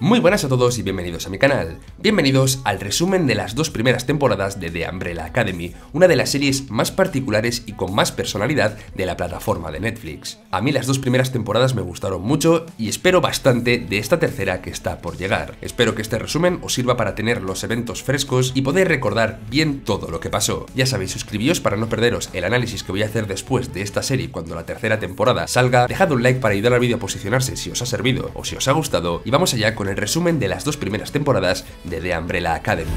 Muy buenas a todos y bienvenidos a mi canal. Bienvenidos al resumen de las dos primeras temporadas de The Umbrella Academy, una de las series más particulares y con más personalidad de la plataforma de Netflix. A mí las dos primeras temporadas me gustaron mucho y espero bastante de esta tercera que está por llegar. Espero que este resumen os sirva para tener los eventos frescos y poder recordar bien todo lo que pasó. Ya sabéis, suscribíos para no perderos el análisis que voy a hacer después de esta serie cuando la tercera temporada salga. Dejad un like para ayudar al vídeo a posicionarse si os ha servido o si os ha gustado y vamos allá con el resumen de las dos primeras temporadas de The Umbrella Academy.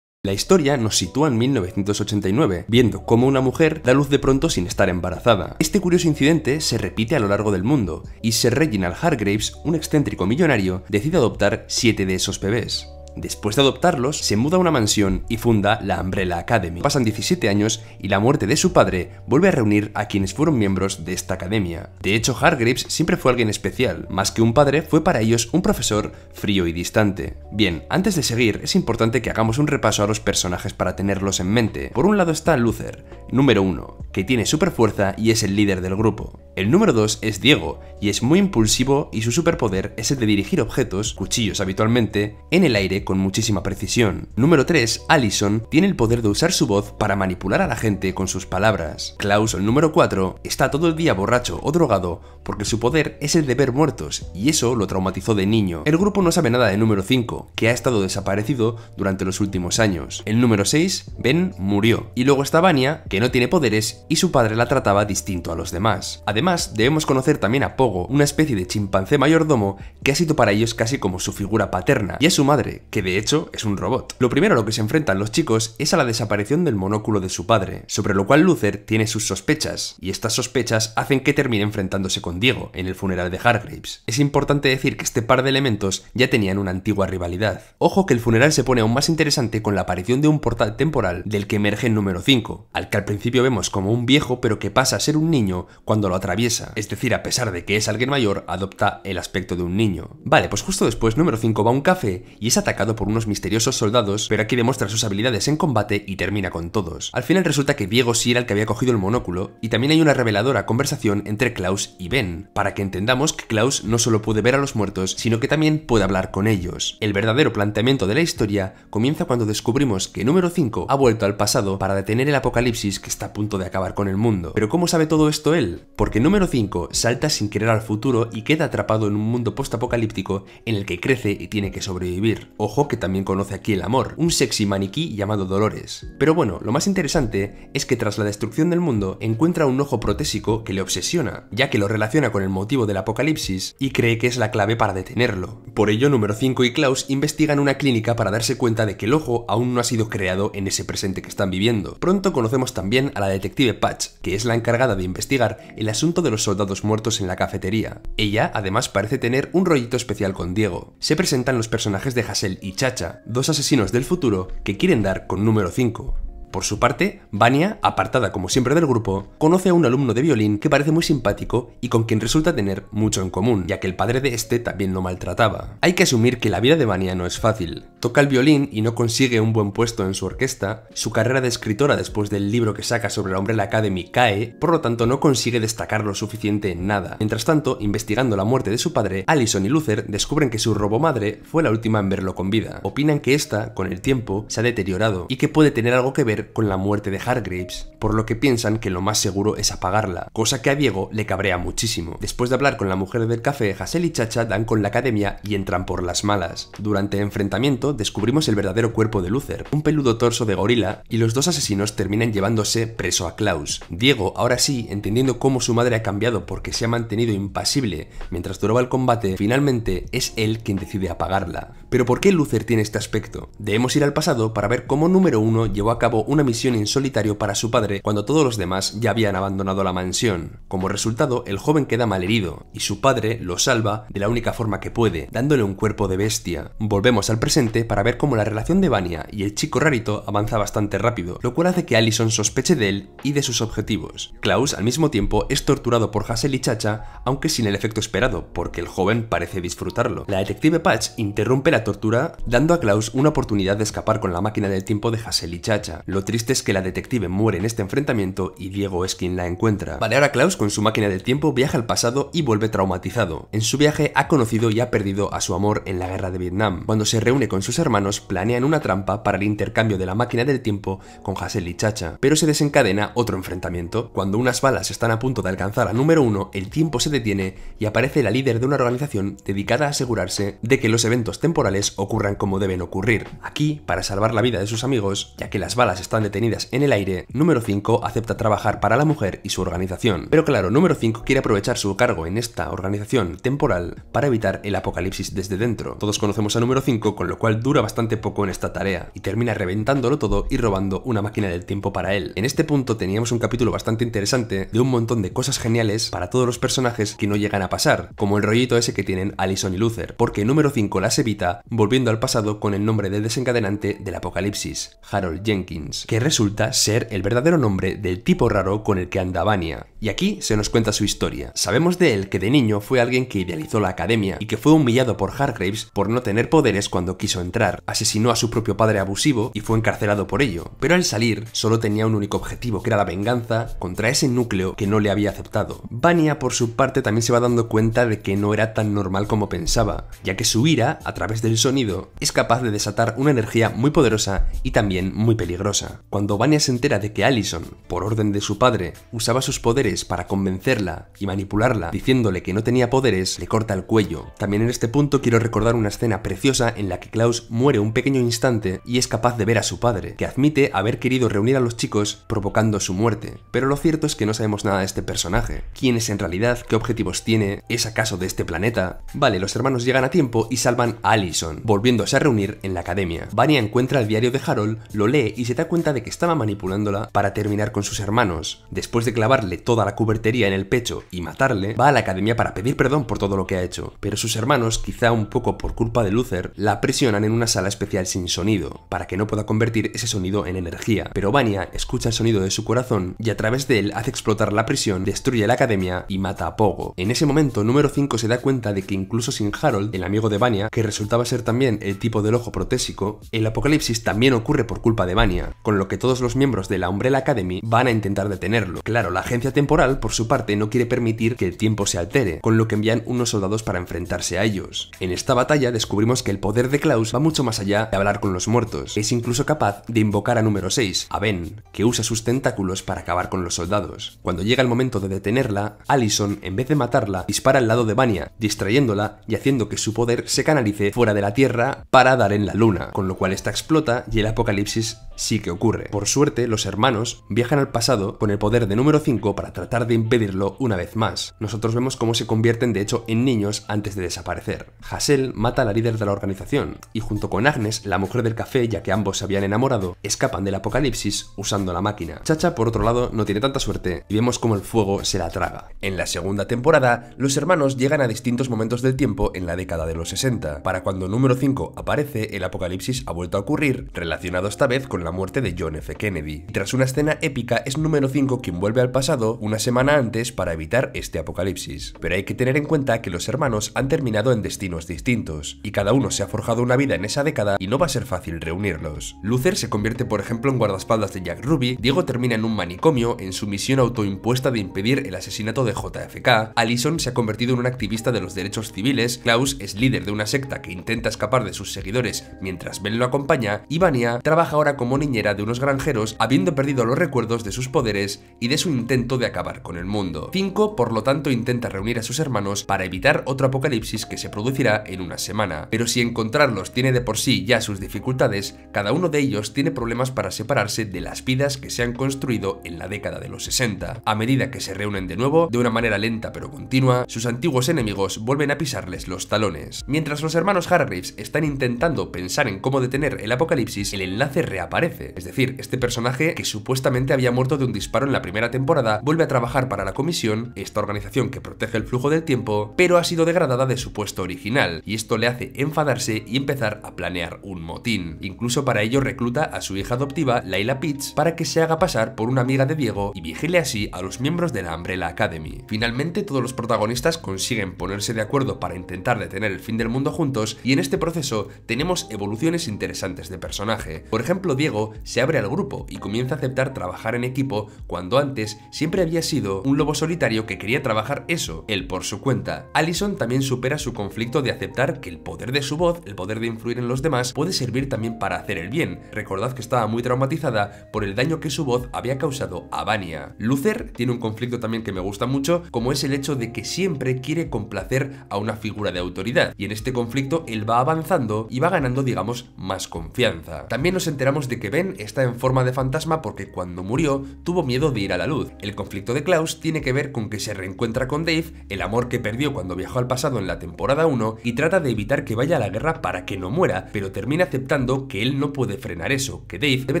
La historia nos sitúa en 1989, viendo cómo una mujer da luz de pronto sin estar embarazada. Este curioso incidente se repite a lo largo del mundo, y Sir Reginald Hargraves, un excéntrico millonario, decide adoptar siete de esos bebés. Después de adoptarlos, se muda a una mansión y funda la Umbrella Academy. Pasan 17 años y la muerte de su padre vuelve a reunir a quienes fueron miembros de esta academia. De hecho, Hargreaves siempre fue alguien especial, más que un padre fue para ellos un profesor frío y distante. Bien, antes de seguir, es importante que hagamos un repaso a los personajes para tenerlos en mente. Por un lado está Luther, número 1, que tiene super fuerza y es el líder del grupo. El número 2 es Diego, y es muy impulsivo y su superpoder es el de dirigir objetos, cuchillos habitualmente, en el aire con muchísima precisión. Número 3, Allison, tiene el poder de usar su voz para manipular a la gente con sus palabras. Klaus, el número 4, está todo el día borracho o drogado porque su poder es el de ver muertos, y eso lo traumatizó de niño. El grupo no sabe nada de número 5, que ha estado desaparecido durante los últimos años. El número 6, Ben, murió. Y luego está Vania, que no tiene poderes y su padre la trataba distinto a los demás. Además, debemos conocer también a Pogo, una especie de chimpancé mayordomo que ha sido para ellos casi como su figura paterna, y a su madre, que de hecho es un robot. Lo primero a lo que se enfrentan los chicos es a la desaparición del monóculo de su padre, sobre lo cual Luther tiene sus sospechas, y estas sospechas hacen que termine enfrentándose con Diego en el funeral de Hargraves. Es importante decir que este par de elementos ya tenían una antigua rivalidad. Ojo que el funeral se pone aún más interesante con la aparición de un portal temporal del que emerge el número 5, al que al principio vemos como un viejo pero que pasa a ser un niño cuando lo atraviesa es decir, a pesar de que es alguien mayor, adopta el aspecto de un niño. Vale, pues justo después, número 5 va a un café y es atacado por unos misteriosos soldados, pero aquí demuestra sus habilidades en combate y termina con todos. Al final resulta que Diego sí era el que había cogido el monóculo, y también hay una reveladora conversación entre Klaus y Ben, para que entendamos que Klaus no solo puede ver a los muertos, sino que también puede hablar con ellos. El verdadero planteamiento de la historia comienza cuando descubrimos que número 5 ha vuelto al pasado para detener el apocalipsis que está a punto de acabar con el mundo. Pero ¿cómo sabe todo esto él? Porque número 5 salta sin querer al futuro y queda atrapado en un mundo postapocalíptico en el que crece y tiene que sobrevivir. Ojo que también conoce aquí el amor, un sexy maniquí llamado Dolores. Pero bueno, lo más interesante es que tras la destrucción del mundo encuentra un ojo protésico que le obsesiona, ya que lo relaciona con el motivo del apocalipsis y cree que es la clave para detenerlo. Por ello, número 5 y Klaus investigan una clínica para darse cuenta de que el ojo aún no ha sido creado en ese presente que están viviendo. Pronto conocemos también a la detective Patch, que es la encargada de investigar el asunto de los soldados muertos en la cafetería. Ella, además, parece tener un rollito especial con Diego. Se presentan los personajes de Hassel y Chacha, dos asesinos del futuro que quieren dar con número 5. Por su parte, Vania, apartada como siempre del grupo, conoce a un alumno de violín que parece muy simpático y con quien resulta tener mucho en común, ya que el padre de este también lo maltrataba. Hay que asumir que la vida de Vania no es fácil. Toca el violín y no consigue un buen puesto en su orquesta, su carrera de escritora después del libro que saca sobre la Umbrella Academy cae, por lo tanto no consigue destacar lo suficiente en nada. Mientras tanto, investigando la muerte de su padre, Allison y Luther descubren que su robomadre fue la última en verlo con vida. Opinan que esta, con el tiempo, se ha deteriorado y que puede tener algo que ver con la muerte de Hargreaves, por lo que piensan que lo más seguro es apagarla, cosa que a Diego le cabrea muchísimo. Después de hablar con la mujer del café, Hassel y Chacha dan con la academia y entran por las malas. Durante el enfrentamiento descubrimos el verdadero cuerpo de Luther, un peludo torso de gorila, y los dos asesinos terminan llevándose preso a Klaus. Diego, ahora sí, entendiendo cómo su madre ha cambiado porque se ha mantenido impasible mientras duraba el combate, finalmente es él quien decide apagarla. Pero ¿por qué Luther tiene este aspecto? Debemos ir al pasado para ver cómo número 1 llevó a cabo una misión en solitario para su padre cuando todos los demás ya habían abandonado la mansión. Como resultado, el joven queda malherido y su padre lo salva de la única forma que puede, dándole un cuerpo de bestia. Volvemos al presente para ver cómo la relación de Vania y el chico rarito avanza bastante rápido, lo cual hace que Allison sospeche de él y de sus objetivos. Klaus al mismo tiempo es torturado por Hassel y Chacha, aunque sin el efecto esperado, porque el joven parece disfrutarlo. La detective Patch interrumpe la tortura dando a Klaus una oportunidad de escapar con la máquina del tiempo de Hassel y Chacha, lo triste es que la detective muere en este enfrentamiento y Diego es quien la encuentra. Vale, ahora Klaus con su máquina del tiempo viaja al pasado y vuelve traumatizado. En su viaje ha conocido y ha perdido a su amor en la guerra de Vietnam. Cuando se reúne con sus hermanos planean una trampa para el intercambio de la máquina del tiempo con Hassel y Chacha, pero se desencadena otro enfrentamiento. Cuando unas balas están a punto de alcanzar a número uno, el tiempo se detiene y aparece la líder de una organización dedicada a asegurarse de que los eventos temporales ocurran como deben ocurrir. Aquí, para salvar la vida de sus amigos, ya que las balas están detenidas en el aire, número 5 acepta trabajar para la mujer y su organización. Pero claro, número 5 quiere aprovechar su cargo en esta organización temporal para evitar el apocalipsis desde dentro. Todos conocemos a número 5, con lo cual dura bastante poco en esta tarea, y termina reventándolo todo y robando una máquina del tiempo para él. En este punto teníamos un capítulo bastante interesante de un montón de cosas geniales para todos los personajes que no llegan a pasar, como el rollito ese que tienen Alison y Luther, porque número 5 las evita volviendo al pasado con el nombre de desencadenante del apocalipsis, Harold Jenkins que resulta ser el verdadero nombre del tipo raro con el que anda Bania. Y aquí se nos cuenta su historia. Sabemos de él que de niño fue alguien que idealizó la academia y que fue humillado por Hargraves por no tener poderes cuando quiso entrar. Asesinó a su propio padre abusivo y fue encarcelado por ello, pero al salir solo tenía un único objetivo que era la venganza contra ese núcleo que no le había aceptado. Vania por su parte también se va dando cuenta de que no era tan normal como pensaba, ya que su ira, a través del sonido, es capaz de desatar una energía muy poderosa y también muy peligrosa. Cuando Vania se entera de que Allison, por orden de su padre, usaba sus poderes para convencerla y manipularla, diciéndole que no tenía poderes, le corta el cuello. También en este punto quiero recordar una escena preciosa en la que Klaus muere un pequeño instante y es capaz de ver a su padre, que admite haber querido reunir a los chicos provocando su muerte. Pero lo cierto es que no sabemos nada de este personaje. ¿Quién es en realidad? ¿Qué objetivos tiene? ¿Es acaso de este planeta? Vale, los hermanos llegan a tiempo y salvan a Allison, volviéndose a reunir en la academia. Vania encuentra el diario de Harold, lo lee y se da cuenta de que estaba manipulándola para terminar con sus hermanos. Después de clavarle toda la cubertería en el pecho y matarle, va a la academia para pedir perdón por todo lo que ha hecho, pero sus hermanos, quizá un poco por culpa de Luther, la presionan en una sala especial sin sonido, para que no pueda convertir ese sonido en energía. Pero Vania escucha el sonido de su corazón y a través de él hace explotar la prisión, destruye la academia y mata a Pogo. En ese momento, número 5 se da cuenta de que incluso sin Harold, el amigo de Vania, que resultaba ser también el tipo del ojo protésico, el apocalipsis también ocurre por culpa de Vania con lo que todos los miembros de la Umbrella Academy van a intentar detenerlo. Claro, la agencia temporal, por su parte, no quiere permitir que el tiempo se altere, con lo que envían unos soldados para enfrentarse a ellos. En esta batalla descubrimos que el poder de Klaus va mucho más allá de hablar con los muertos, es incluso capaz de invocar a número 6, a Ben, que usa sus tentáculos para acabar con los soldados. Cuando llega el momento de detenerla, Allison, en vez de matarla, dispara al lado de Vania, distrayéndola y haciendo que su poder se canalice fuera de la Tierra para dar en la Luna, con lo cual esta explota y el apocalipsis sí que ocurre. Por suerte, los hermanos viajan al pasado con el poder de número 5 para tratar de impedirlo una vez más. Nosotros vemos cómo se convierten de hecho en niños antes de desaparecer. Hassel mata a la líder de la organización y junto con Agnes, la mujer del café, ya que ambos se habían enamorado, escapan del apocalipsis usando la máquina. Chacha, por otro lado, no tiene tanta suerte y vemos cómo el fuego se la traga. En la segunda temporada, los hermanos llegan a distintos momentos del tiempo en la década de los 60. Para cuando número 5 aparece, el apocalipsis ha vuelto a ocurrir, relacionado esta vez con la muerte de John F. Kennedy. Y tras una escena épica, es número 5 quien vuelve al pasado una semana antes para evitar este apocalipsis. Pero hay que tener en cuenta que los hermanos han terminado en destinos distintos, y cada uno se ha forjado una vida en esa década y no va a ser fácil reunirlos. Luther se convierte por ejemplo en guardaespaldas de Jack Ruby, Diego termina en un manicomio en su misión autoimpuesta de impedir el asesinato de JFK, Allison se ha convertido en un activista de los derechos civiles, Klaus es líder de una secta que intenta escapar de sus seguidores mientras Ben lo acompaña, y Vania trabaja ahora como niñera de unos granjeros, habiendo perdido los recuerdos de sus poderes y de su intento de acabar con el mundo. Cinco, por lo tanto, intenta reunir a sus hermanos para evitar otro apocalipsis que se producirá en una semana. Pero si encontrarlos tiene de por sí ya sus dificultades, cada uno de ellos tiene problemas para separarse de las vidas que se han construido en la década de los 60. A medida que se reúnen de nuevo, de una manera lenta pero continua, sus antiguos enemigos vuelven a pisarles los talones. Mientras los hermanos Hargreaves están intentando pensar en cómo detener el apocalipsis, el enlace reaparece es decir, este personaje, que supuestamente había muerto de un disparo en la primera temporada, vuelve a trabajar para la Comisión, esta organización que protege el flujo del tiempo, pero ha sido degradada de su puesto original, y esto le hace enfadarse y empezar a planear un motín. Incluso para ello recluta a su hija adoptiva, Laila Pitts, para que se haga pasar por una amiga de Diego y vigile así a los miembros de la Umbrella Academy. Finalmente, todos los protagonistas consiguen ponerse de acuerdo para intentar detener el fin del mundo juntos, y en este proceso tenemos evoluciones interesantes de personaje. Por ejemplo, Diego se abre al grupo y comienza a aceptar trabajar en equipo cuando antes siempre había sido un lobo solitario que quería trabajar eso, él por su cuenta. Allison también supera su conflicto de aceptar que el poder de su voz, el poder de influir en los demás, puede servir también para hacer el bien. Recordad que estaba muy traumatizada por el daño que su voz había causado a Vania. Luther tiene un conflicto también que me gusta mucho, como es el hecho de que siempre quiere complacer a una figura de autoridad, y en este conflicto él va avanzando y va ganando, digamos, más confianza. También nos enteramos de que Ben está en forma de fantasma porque cuando murió tuvo miedo de ir a la luz. El conflicto de Klaus tiene que ver con que se reencuentra con Dave, el amor que perdió cuando viajó al pasado en la temporada 1, y trata de evitar que vaya a la guerra para que no muera, pero termina aceptando que él no puede frenar eso, que Dave debe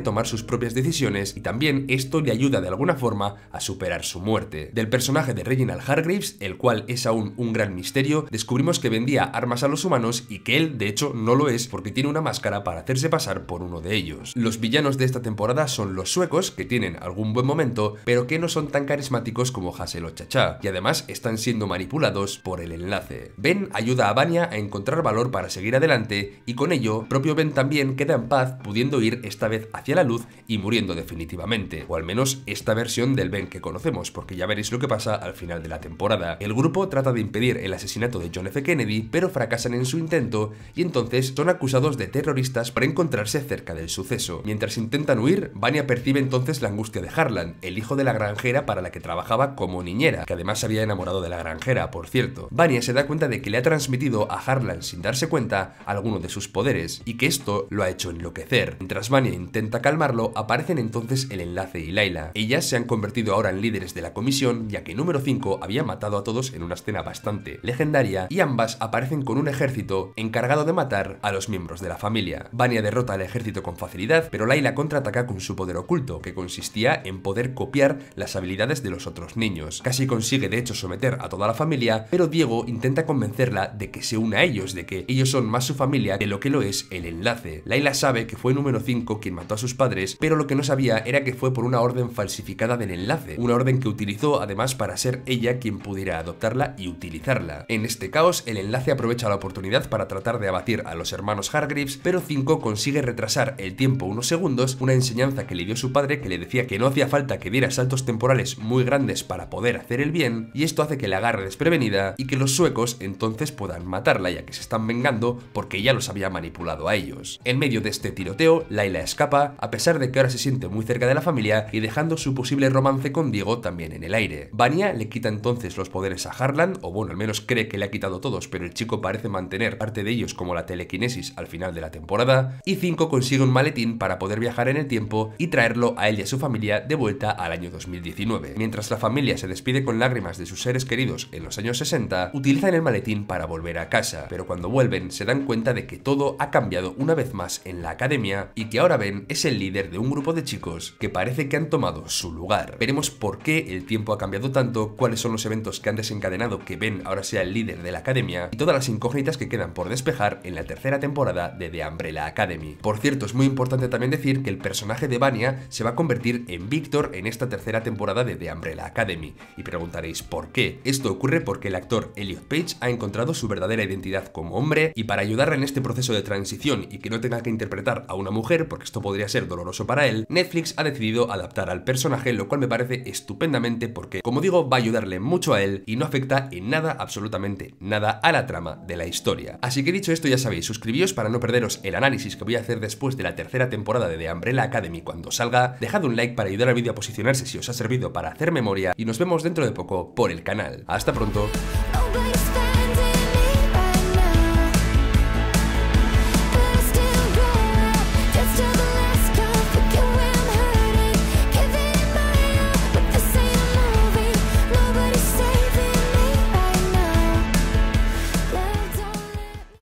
tomar sus propias decisiones y también esto le ayuda de alguna forma a superar su muerte. Del personaje de Reginald Hargreaves, el cual es aún un gran misterio, descubrimos que vendía armas a los humanos y que él, de hecho, no lo es porque tiene una máscara para hacerse pasar por uno de ellos. Los villanos de esta temporada son los suecos, que tienen algún buen momento, pero que no son tan carismáticos como Hassel o Chacha, y además están siendo manipulados por el enlace. Ben ayuda a Vania a encontrar valor para seguir adelante, y con ello, propio Ben también queda en paz, pudiendo ir esta vez hacia la luz y muriendo definitivamente, o al menos esta versión del Ben que conocemos, porque ya veréis lo que pasa al final de la temporada. El grupo trata de impedir el asesinato de John F. Kennedy, pero fracasan en su intento, y entonces son acusados de terroristas para encontrarse cerca del suceso. Mientras intentan huir, Vania percibe entonces la angustia de Harlan, el hijo de la granjera para la que trabajaba como niñera, que además se había enamorado de la granjera, por cierto. Vania se da cuenta de que le ha transmitido a Harlan sin darse cuenta alguno de sus poderes, y que esto lo ha hecho enloquecer. Mientras Vania intenta calmarlo, aparecen entonces el enlace y Laila. Ellas se han convertido ahora en líderes de la comisión, ya que número 5 había matado a todos en una escena bastante legendaria, y ambas aparecen con un ejército encargado de matar a los miembros de la familia. Vania derrota al ejército con facilidad pero Layla contraataca con su poder oculto, que consistía en poder copiar las habilidades de los otros niños. Casi consigue de hecho someter a toda la familia, pero Diego intenta convencerla de que se una a ellos, de que ellos son más su familia de lo que lo es el enlace. Laila sabe que fue número 5 quien mató a sus padres, pero lo que no sabía era que fue por una orden falsificada del enlace, una orden que utilizó además para ser ella quien pudiera adoptarla y utilizarla. En este caos, el enlace aprovecha la oportunidad para tratar de abatir a los hermanos Hargreaves, pero 5 consigue retrasar el tiempo unos segundos una enseñanza que le dio su padre que le decía que no hacía falta que diera saltos temporales muy grandes para poder hacer el bien, y esto hace que la agarre desprevenida y que los suecos entonces puedan matarla ya que se están vengando porque ya los había manipulado a ellos. En medio de este tiroteo, Laila escapa, a pesar de que ahora se siente muy cerca de la familia y dejando su posible romance con Diego también en el aire. Vania le quita entonces los poderes a Harlan, o bueno, al menos cree que le ha quitado todos, pero el chico parece mantener parte de ellos como la telequinesis al final de la temporada, y Cinco consigue un maletín para para poder viajar en el tiempo y traerlo a él y a su familia de vuelta al año 2019. Mientras la familia se despide con lágrimas de sus seres queridos en los años 60, utilizan el maletín para volver a casa, pero cuando vuelven se dan cuenta de que todo ha cambiado una vez más en la academia y que ahora Ben es el líder de un grupo de chicos que parece que han tomado su lugar. Veremos por qué el tiempo ha cambiado tanto, cuáles son los eventos que han desencadenado que Ben ahora sea el líder de la academia y todas las incógnitas que quedan por despejar en la tercera temporada de The Umbrella Academy. Por cierto, es muy importante también decir que el personaje de Vania se va a convertir en Víctor en esta tercera temporada de The Umbrella Academy. Y preguntaréis por qué. Esto ocurre porque el actor Elliot Page ha encontrado su verdadera identidad como hombre y para ayudarle en este proceso de transición y que no tenga que interpretar a una mujer, porque esto podría ser doloroso para él, Netflix ha decidido adaptar al personaje, lo cual me parece estupendamente porque, como digo, va a ayudarle mucho a él y no afecta en nada, absolutamente nada, a la trama de la historia. Así que dicho esto, ya sabéis, suscribíos para no perderos el análisis que voy a hacer después de la tercera temporada temporada de The Umbrella Academy cuando salga, dejad un like para ayudar al vídeo a posicionarse si os ha servido para hacer memoria y nos vemos dentro de poco por el canal. ¡Hasta pronto!